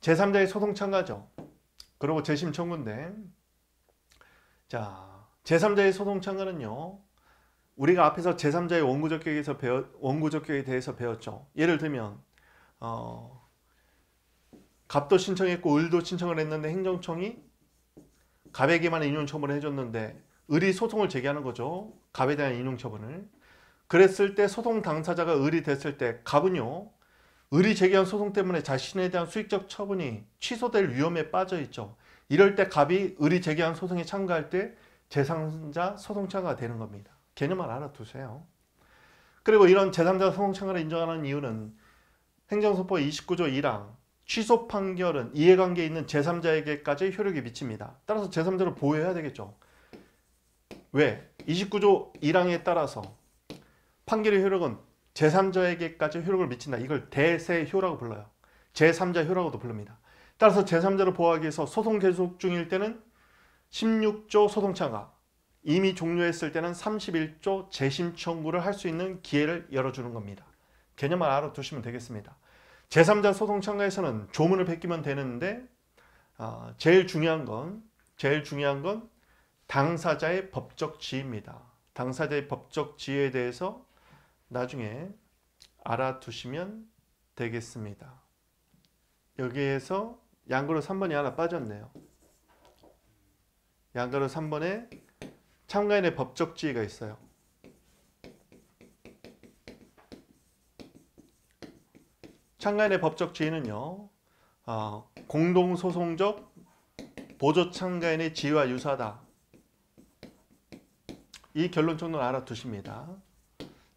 제3자의 소송 참가죠. 그리고 재심 청구인데 자 제3자의 소송 참가는요. 우리가 앞에서 제3자의 원구적격에서 배워, 원구적격에 대해서 배웠죠. 예를 들면 어, 갑도 신청했고 을도 신청을 했는데 행정청이 갑에게만 인용처분을 해줬는데 을이 소송을 제기하는 거죠. 갑에 대한 인용처분을. 그랬을 때 소송 당사자가 을이 됐을 때 갑은요. 을이 제기한 소송 때문에 자신에 대한 수익적 처분이 취소될 위험에 빠져 있죠. 이럴 때 갑이 을이 제기한 소송에 참가할 때 제3자 소송자가 되는 겁니다. 개념을 알아두세요. 그리고 이런 제3자 소송 참가를 인정하는 이유는 행정소법 29조 1항 취소 판결은 이해관계에 있는 제3자에게까지 효력이 미칩니다. 따라서 제3자를 보호해야 되겠죠. 왜? 29조 1항에 따라서 판결의 효력은 제3자에게까지 효력을 미친다. 이걸 대세효라고 불러요. 제3자 효라고도 부릅니다. 따라서 제3자를 보호하기 위해서 소송 계속 중일 때는 16조 소송 참가, 이미 종료했을 때는 31조 재심 청구를 할 수 있는 기회를 열어주는 겁니다. 개념을 알아두시면 되겠습니다. 제3자 소송 참가에서는 조문을 베끼면 되는데 어, 제일 중요한 건 제일 중요한 건 당사자의 법적 지위입니다. 당사자의 법적 지위에 대해서 나중에 알아두시면 되겠습니다. 여기에서 양가로 3번이 하나 빠졌네요. 양가로 3번에 참가인의 법적 지위가 있어요. 참가인의 법적 지위는요. 어, 공동소송적 보조 참가인의 지위와 유사다. 이 결론 정도는 알아두십니다.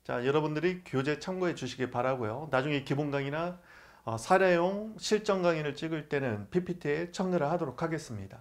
자, 여러분들이 교재 참고해 주시기 바라고요. 나중에 기본 강의나 어, 사례용 실전 강의를 찍을 때는 PPT에 첨가를 하도록 하겠습니다.